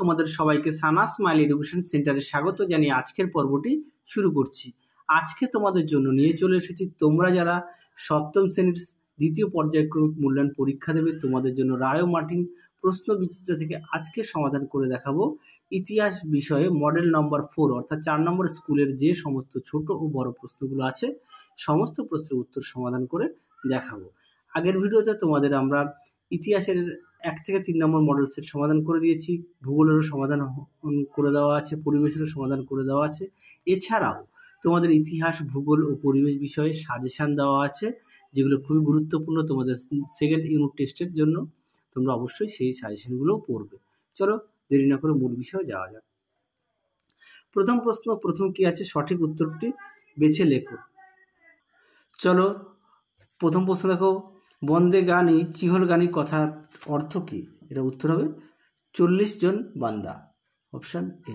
তোমাদের সবাইকে সানা smile education সেন্টারে স্বাগত জানিয়ে আজকের পর্বটি শুরু করছি আজকে তোমাদের জন্য নিয়ে চলে এসেছি তোমরা যারা সপ্তম শ্রেণীর দ্বিতীয় পর্যায়ক্রমিক মূল্যায়ন পরীক্ষা দেবে তোমাদের জন্য রায় মার্টিন প্রশ্ন বিচিত্র থেকে আজকে সমাধান করে দেখাবো ইতিহাস বিষয়ে মডেল নম্বর ফোর অর্থাৎ চার নম্বর স্কুলের যে সমস্ত ছোট ও বড় প্রশ্নগুলো আছে সমস্ত প্রশ্নের উত্তর সমাধান করে দেখাবো আগের ভিডিওতে তোমাদের আমরা ইতিহাসের এক থেকে তিন নম্বর মডেল সেট সমাধান করে দিয়েছি ভূগোলেরও সমাধান করে দেওয়া আছে পরিবেশেরও সমাধান করে দেওয়া আছে এছাড়াও তোমাদের ইতিহাস ভূগোল ও পরিবেশ বিষয়ে সাজেশান দেওয়া আছে যেগুলো খুবই গুরুত্বপূর্ণ তোমাদের সেকেন্ড ইউনিট টেস্টের জন্য তোমরা অবশ্যই সেই সাজেশানগুলোও পড়বে চলো দেরি না করে মূল বিষয়ে যাওয়া যাক প্রথম প্রশ্ন প্রথম কি আছে সঠিক উত্তরটি বেছে লেখো চলো প্রথম প্রশ্ন দেখো বন্দে গানি চিহল গানি কথার অর্থ কী এটা উত্তর হবে চল্লিশ জন বান্দা অপশান এ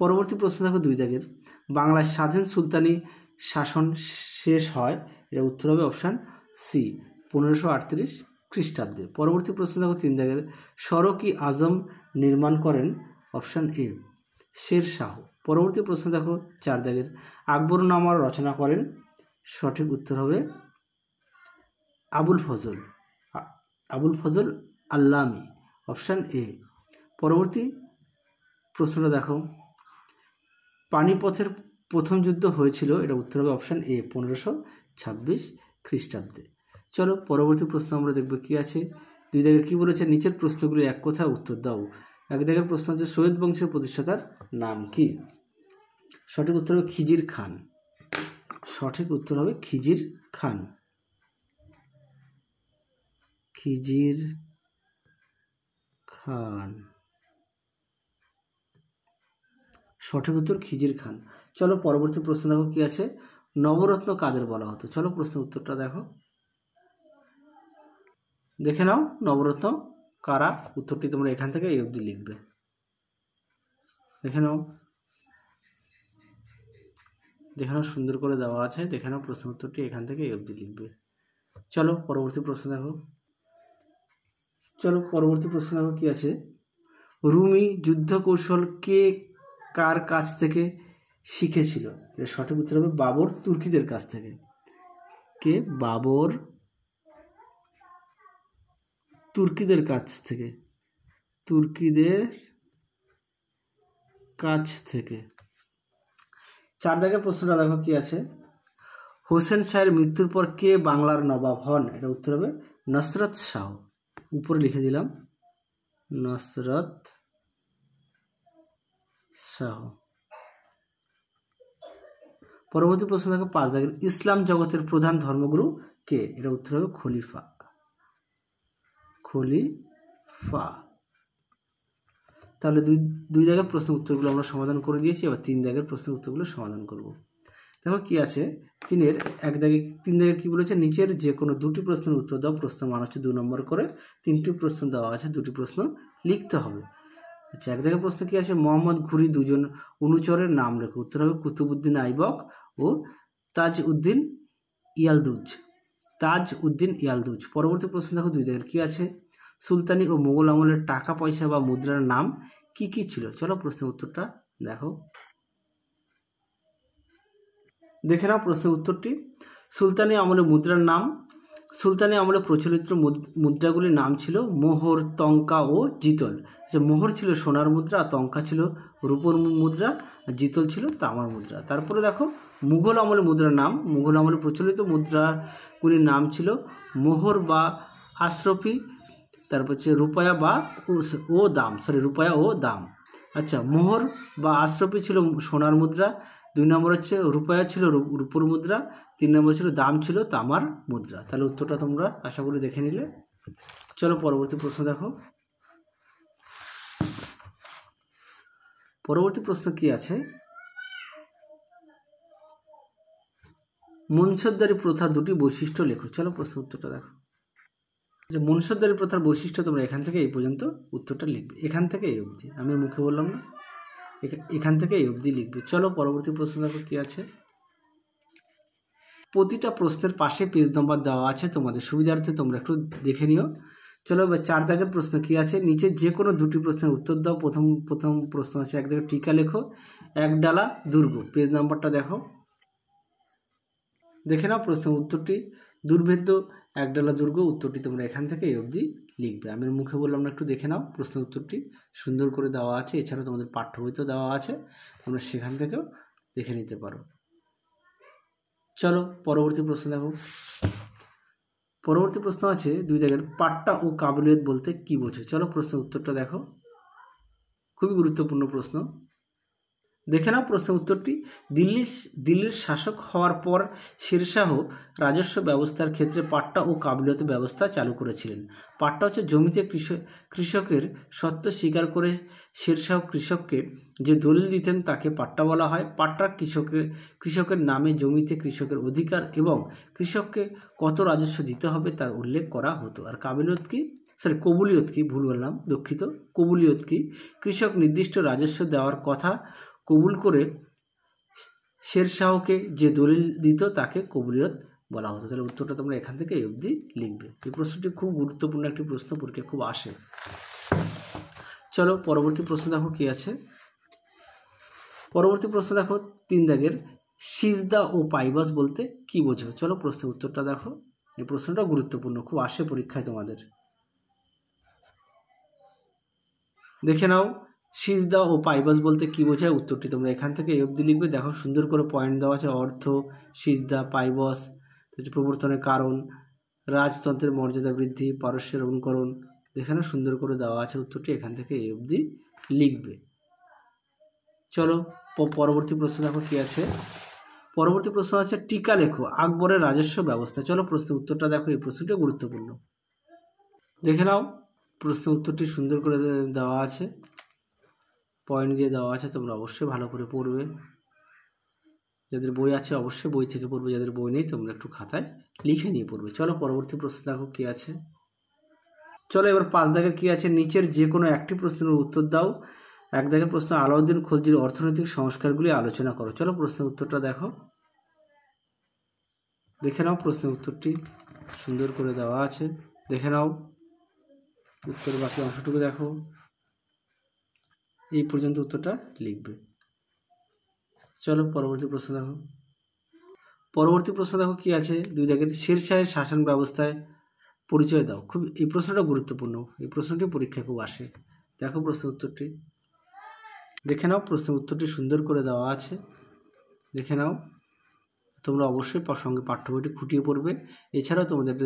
পরবর্তী প্রশ্ন থাকবে দুই দাগের বাংলায় স্বাধীন সুলতানি শাসন শেষ হয় এটা উত্তর হবে অপশান সি পনেরোশো আটত্রিশ খ্রিস্টাব্দে পরবর্তী প্রশ্ন থাকবে তিন দাগের সড়কি আজম নির্মাণ করেন অপশান এ শের শাহ পরবর্তী প্রশ্ন দেখো চার দাগের নামার রচনা করেন সঠিক উত্তর হবে আবুল ফজল আবুল ফজল আল্লামি অপশান এ পরবর্তী প্রশ্নটা দেখো পানিপথের প্রথম যুদ্ধ হয়েছিল এটা উত্তর হবে অপশান এ পনেরোশো ছাব্বিশ খ্রিস্টাব্দে চলো পরবর্তী প্রশ্ন আমরা দেখব কি আছে দুই জায়গায় কী বলেছে নিচের প্রশ্নগুলি এক কথায় উত্তর দাও এক জায়গায় প্রশ্ন হচ্ছে সৈয়দ বংশের প্রতিষ্ঠাতার নাম কি সঠিক উত্তর হবে খিজির খান সঠিক উত্তর হবে খিজির খান খিজির খান সঠিক উত্তর খিজির খান চলো পরবর্তী প্রশ্ন দেখো কি আছে নবরত্ন কাদের বলা হতো চলো প্রশ্ন উত্তরটা দেখো দেখে নাও নবরত্ন কারা উত্তরটি তোমরা এখান থেকে এই অবধি লিখবে দেখে নাও দেখে নাও সুন্দর করে দেওয়া আছে দেখে নাও প্রশ্ন উত্তরটি এখান থেকে এই অবধি লিখবে চলো পরবর্তী প্রশ্ন দেখো চলো পরবর্তী প্রশ্ন দেখো কী আছে রুমি যুদ্ধ কৌশল কে কার কাছ থেকে শিখেছিল এটা সঠিক উত্তর হবে বাবর তুর্কিদের কাছ থেকে কে বাবর তুর্কিদের কাছ থেকে তুর্কিদের কাছ থেকে চার দাগের প্রশ্নটা দেখো কি আছে হোসেন শাহের মৃত্যুর পর কে বাংলার নবাব হন এটা উত্তর হবে নসরত শাহ উপরে লিখে দিলাম নসরত শাহ পরবর্তী প্রশ্ন থাকে পাঁচ দাগের ইসলাম জগতের প্রধান ধর্মগুরু কে এটা উত্তর হবে খলিফা খলিফা তাহলে দুই দুই জায়গার প্রশ্ন উত্তরগুলো আমরা সমাধান করে দিয়েছি এবার তিন জায়গার প্রশ্ন উত্তরগুলো সমাধান করবো দেখো কি আছে তিনের এক দাগে তিন দাগে কী বলেছে নিচের যে কোনো দুটি প্রশ্নের উত্তর দাও প্রশ্ন মান হচ্ছে দু নম্বর করে তিনটি প্রশ্ন দেওয়া আছে দুটি প্রশ্ন লিখতে হবে আচ্ছা এক দাগে প্রশ্ন কী আছে মোহাম্মদ ঘুরি দুজন অনুচরের নাম রেখে উত্তর হবে কুতুবুদ্দিন আইবক ও তাজ উদ্দিন ইয়ালদুজ তাজ উদ্দিন ইয়ালদুজ পরবর্তী প্রশ্ন দেখো দুই দাগের কী আছে সুলতানি ও মোগল আমলের টাকা পয়সা বা মুদ্রার নাম কি কি ছিল চলো প্রশ্নের উত্তরটা দেখো দেখে নাও প্রশ্নের উত্তরটি সুলতানি আমলে মুদ্রার নাম সুলতানি আমলে প্রচলিত মুদ্রাগুলির নাম ছিল মোহর তঙ্কা ও জিতল যে মোহর ছিল সোনার মুদ্রা আর তঙ্কা ছিল রূপোর মুদ্রা জিতল ছিল তামার মুদ্রা তারপরে দেখো মুঘল আমলে মুদ্রার নাম মুঘল আমলে প্রচলিত মুদ্রাগুলির নাম ছিল মোহর বা আশ্রফি তারপর হচ্ছে রূপায়া বা ও দাম সরি রূপায়া ও দাম আচ্ছা মোহর বা আশ্রফি ছিল সোনার মুদ্রা দুই নম্বর হচ্ছে রূপায়া ছিল রূপোর মুদ্রা তিন নম্বর ছিল দাম ছিল তামার মুদ্রা তাহলে উত্তরটা তোমরা আশা করি দেখে নিলে চলো পরবর্তী প্রশ্ন দেখো পরবর্তী প্রশ্ন কি আছে মনসবদারি প্রথা দুটি বৈশিষ্ট্য লেখো চলো প্রশ্ন উত্তরটা দেখো যে মনসবদারি প্রথার বৈশিষ্ট্য তোমরা এখান থেকে এই পর্যন্ত উত্তরটা লিখবে এখান থেকে এই অবধি আমি মুখে বললাম না এখান থেকে এই অবধি লিখবে চলো পরবর্তী প্রশ্ন দেখো কী আছে প্রতিটা প্রশ্নের পাশে পেজ নম্বর দেওয়া আছে তোমাদের সুবিধার্থে তোমরা একটু দেখে নিও চলো এবার চার দাগের প্রশ্ন কী আছে নিচে যে কোনো দুটি প্রশ্নের উত্তর দাও প্রথম প্রথম প্রশ্ন আছে একদিকে টিকা লেখো এক ডালা দুর্গ পেজ নাম্বারটা দেখো দেখে নাও প্রশ্নের উত্তরটি দুর্ভেদ্য একডালা দুর্গ উত্তরটি তোমরা এখান থেকে এই অবধি লিখবে আমি মুখে বললাম না একটু দেখে নাও প্রশ্ন উত্তরটি সুন্দর করে দেওয়া আছে এছাড়া তোমাদের পাঠ্য বইতেও দেওয়া আছে তোমরা সেখান থেকেও দেখে নিতে পারো চলো পরবর্তী প্রশ্ন দেখো পরবর্তী প্রশ্ন আছে দুই জায়গার পাট্টা ও কাবুলিয়ত বলতে কী বোঝো চলো প্রশ্ন উত্তরটা দেখো খুবই গুরুত্বপূর্ণ প্রশ্ন দেখে নাও প্রশ্ন উত্তরটি দিল্লির দিল্লির শাসক হওয়ার পর শেরশাহ রাজস্ব ব্যবস্থার ক্ষেত্রে পাট্টা ও কাবিলত ব্যবস্থা চালু করেছিলেন পাট্টা হচ্ছে জমিতে কৃষক কৃষকের সত্য স্বীকার করে শেরশাহ কৃষককে যে দলিল দিতেন তাকে পাট্টা বলা হয় পাট্টা কৃষকের কৃষকের নামে জমিতে কৃষকের অধিকার এবং কৃষককে কত রাজস্ব দিতে হবে তার উল্লেখ করা হতো আর কাবিলত কি সরি কবুলিয়ত কি ভুল বললাম দুঃখিত কবুলিয়ত কি কৃষক নির্দিষ্ট রাজস্ব দেওয়ার কথা কবুল করে শেরশাহকে যে দলিল দিত তাকে কবুলিয়ত বলা হতো তাহলে উত্তরটা তোমরা এখান থেকে এই অবধি লিখবে এই প্রশ্নটি খুব গুরুত্বপূর্ণ একটি প্রশ্ন পরীক্ষা খুব আসে চলো পরবর্তী প্রশ্ন দেখো কী আছে পরবর্তী প্রশ্ন দেখো তিন দাগের সিজদা ও পাইবাস বলতে কি বোঝো চলো প্রশ্নের উত্তরটা দেখো এই প্রশ্নটা গুরুত্বপূর্ণ খুব আসে পরীক্ষায় তোমাদের দেখে নাও সিজ দা ও পাইবাস বলতে কি বোঝায় উত্তরটি তোমরা এখান থেকে এই অবধি লিখবে দেখো সুন্দর করে পয়েন্ট দেওয়া আছে অর্থ সিজ দা পাইবস প্রবর্তনের কারণ রাজতন্ত্রের মর্যাদা বৃদ্ধি পারস্যের অনুকরণ এখানে সুন্দর করে দেওয়া আছে উত্তরটি এখান থেকে এই অবধি লিখবে চলো পরবর্তী প্রশ্ন দেখো কী আছে পরবর্তী প্রশ্ন আছে টিকা লেখো আকবরের রাজস্ব ব্যবস্থা চলো প্রশ্ন উত্তরটা দেখো এই প্রশ্নটি গুরুত্বপূর্ণ দেখে নাও প্রশ্ন উত্তরটি সুন্দর করে দেওয়া আছে পয়েন্ট দিয়ে দেওয়া আছে তোমরা অবশ্যই ভালো করে পড়বে যাদের বই আছে অবশ্যই বই থেকে পড়বে যাদের বই নেই তোমরা একটু খাতায় লিখে নিয়ে পড়বে চলো পরবর্তী প্রশ্ন দেখো কী আছে চলো এবার পাঁচ দাগের কী আছে নিচের যে কোনো একটি প্রশ্নের উত্তর দাও এক দাগের প্রশ্ন আলাউদ্দিন খলজির অর্থনৈতিক সংস্কারগুলি আলোচনা করো চলো প্রশ্নের উত্তরটা দেখো দেখে নাও প্রশ্নের উত্তরটি সুন্দর করে দেওয়া আছে দেখে নাও উত্তর বাকি অংশটুকু দেখো এই পর্যন্ত উত্তরটা লিখবে চলো পরবর্তী প্রশ্ন দেখো পরবর্তী প্রশ্ন দেখো কি আছে দুই দাগের শীর্ষায়ের শাসন ব্যবস্থায় পরিচয় দাও খুব এই প্রশ্নটা গুরুত্বপূর্ণ এই প্রশ্নটি পরীক্ষায় খুব আসে দেখো প্রশ্ন উত্তরটি দেখে নাও প্রশ্ন উত্তরটি সুন্দর করে দেওয়া আছে দেখে নাও তোমরা অবশ্যই সঙ্গে পাঠ্য বইটি খুঁটিয়ে পড়বে এছাড়াও তোমাদের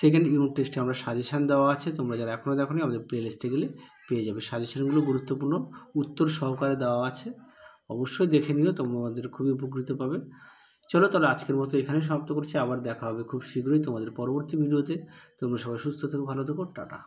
সেকেন্ড ইউনিট টেস্টে আমরা সাজেশান দেওয়া আছে তোমরা যারা এখনও দেখো আমাদের প্লে লিস্টে গেলে পেয়ে যাবে সাজেশনগুলো গুরুত্বপূর্ণ উত্তর সহকারে দেওয়া আছে অবশ্যই দেখে নিও তোমাদের খুবই উপকৃত পাবে চলো তাহলে আজকের মতো এখানে সমাপ্ত করছি আবার দেখা হবে খুব শীঘ্রই তোমাদের পরবর্তী ভিডিওতে তোমরা সবাই সুস্থ থেকো ভালো থেকো টাটা